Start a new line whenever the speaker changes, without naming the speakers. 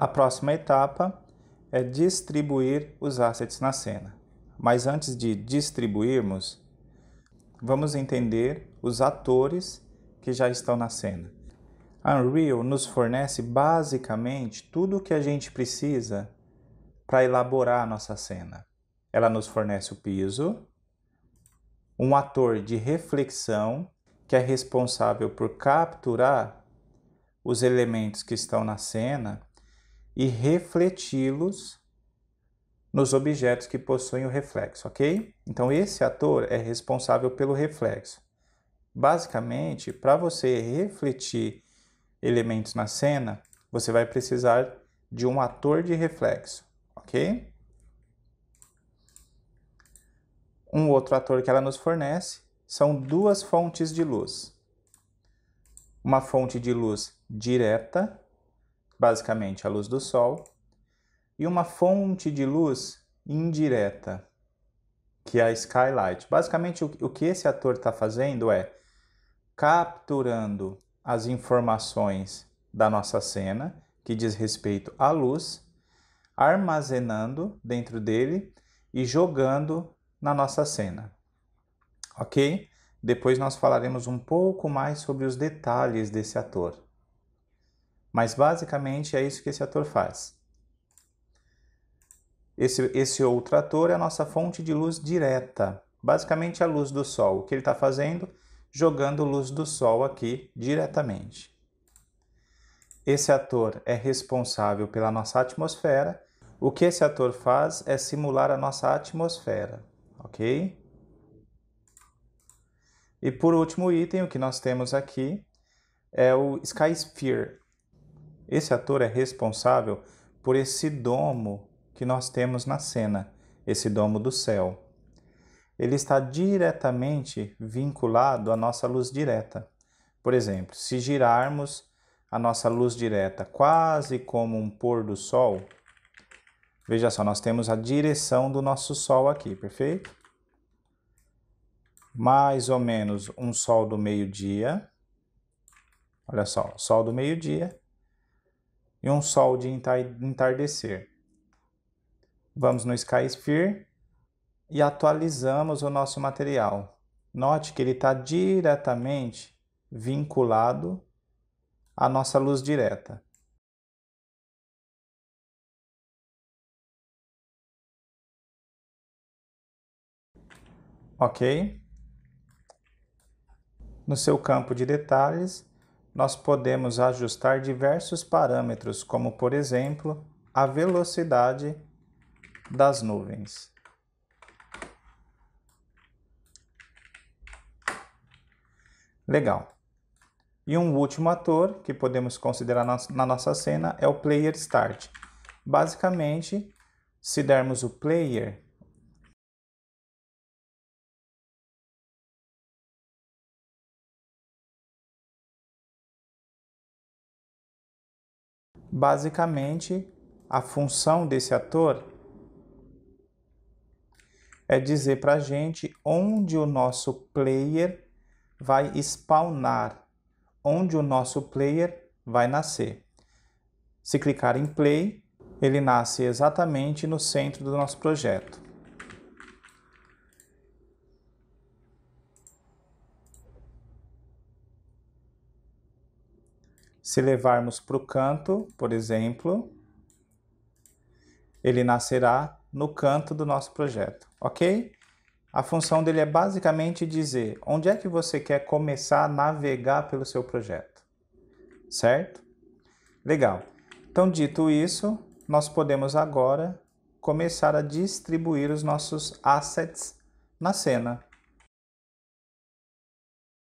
A próxima etapa é distribuir os assets na cena. Mas antes de distribuirmos, vamos entender os atores que já estão na cena. A Unreal nos fornece basicamente tudo o que a gente precisa para elaborar a nossa cena. Ela nos fornece o piso, um ator de reflexão que é responsável por capturar os elementos que estão na cena e refleti-los nos objetos que possuem o reflexo, ok? Então, esse ator é responsável pelo reflexo. Basicamente, para você refletir elementos na cena, você vai precisar de um ator de reflexo, ok? Um outro ator que ela nos fornece são duas fontes de luz. Uma fonte de luz direta basicamente a luz do Sol, e uma fonte de luz indireta, que é a skylight. Basicamente, o que esse ator está fazendo é capturando as informações da nossa cena, que diz respeito à luz, armazenando dentro dele e jogando na nossa cena. Ok? Depois nós falaremos um pouco mais sobre os detalhes desse ator. Mas basicamente é isso que esse ator faz. Esse, esse outro ator é a nossa fonte de luz direta, basicamente é a luz do sol. O que ele está fazendo? Jogando luz do sol aqui diretamente. Esse ator é responsável pela nossa atmosfera. O que esse ator faz é simular a nossa atmosfera, ok? E por último item, o que nós temos aqui é o Sky Sphere, esse ator é responsável por esse domo que nós temos na cena, esse domo do céu. Ele está diretamente vinculado à nossa luz direta. Por exemplo, se girarmos a nossa luz direta quase como um pôr do sol, veja só, nós temos a direção do nosso sol aqui, perfeito? Mais ou menos um sol do meio-dia. Olha só, sol do meio-dia e um sol de entardecer. Vamos no SkySphere e atualizamos o nosso material. Note que ele está diretamente vinculado à nossa luz direta. Ok? No seu campo de detalhes, nós podemos ajustar diversos parâmetros, como por exemplo a velocidade das nuvens. Legal. E um último ator que podemos considerar na nossa cena é o player start. Basicamente, se dermos o player basicamente, a função desse ator é dizer para a gente onde o nosso player vai spawnar, onde o nosso player vai nascer. Se clicar em play, ele nasce exatamente no centro do nosso projeto. Se levarmos para o canto, por exemplo, ele nascerá no canto do nosso projeto, ok? A função dele é basicamente dizer onde é que você quer começar a navegar pelo seu projeto, certo? Legal. Então, dito isso, nós podemos agora começar a distribuir os nossos assets na cena.